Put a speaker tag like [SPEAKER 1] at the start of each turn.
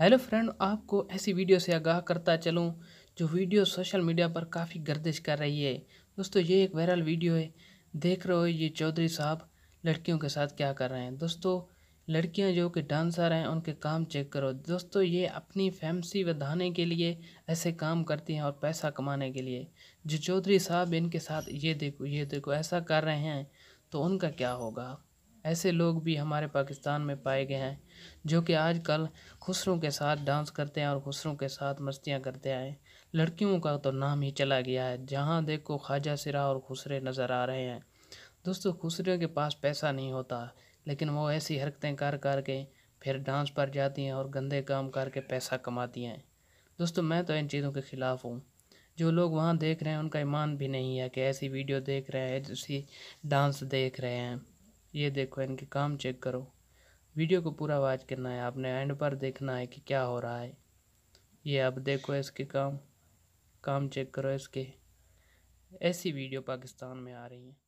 [SPEAKER 1] hello friend आपको ऐसी video से आगाह करता चलूँ जो वीडियो सोशल मीडिया पर काफ़ी गर्दिश कर रही है दोस्तों ये एक वायरल वीडियो है देख रहे हो ये चौधरी साहब लड़कियों के साथ क्या कर रहे हैं दोस्तों लड़कियां जो कि डांसर हैं उनके काम चेक करो दोस्तों ये अपनी फैमसी बधाने के लिए ऐसे काम करती हैं और पैसा कमाने के लिए जो चौधरी साहब इनके साथ ये देखो ये देखो ऐसा कर रहे हैं तो उनका क्या होगा ऐसे लोग भी हमारे पाकिस्तान में पाए गए हैं जो कि आजकल खुसरों के साथ डांस करते हैं और खुसरों के साथ मस्तियां करते आए लड़कियों का तो नाम ही चला गया है जहां देखो ख्वाजा सिरा और खुसरे नज़र आ रहे हैं दोस्तों खुसरे के पास पैसा नहीं होता लेकिन वो ऐसी हरकतें कर कर के फिर डांस पर जाती हैं और गंदे काम करके पैसा कमाती हैं दोस्तों मैं तो इन चीज़ों के ख़िलाफ़ हूँ जो लोग वहाँ देख रहे हैं उनका ईमान भी नहीं है कि ऐसी वीडियो देख रहे हैं ऐसी डांस देख रहे हैं ये देखो इनके काम चेक करो वीडियो को पूरा वॉच करना है आपने एंड पर देखना है कि क्या हो रहा है ये अब देखो इसके काम काम चेक करो इसके ऐसी वीडियो पाकिस्तान में आ रही हैं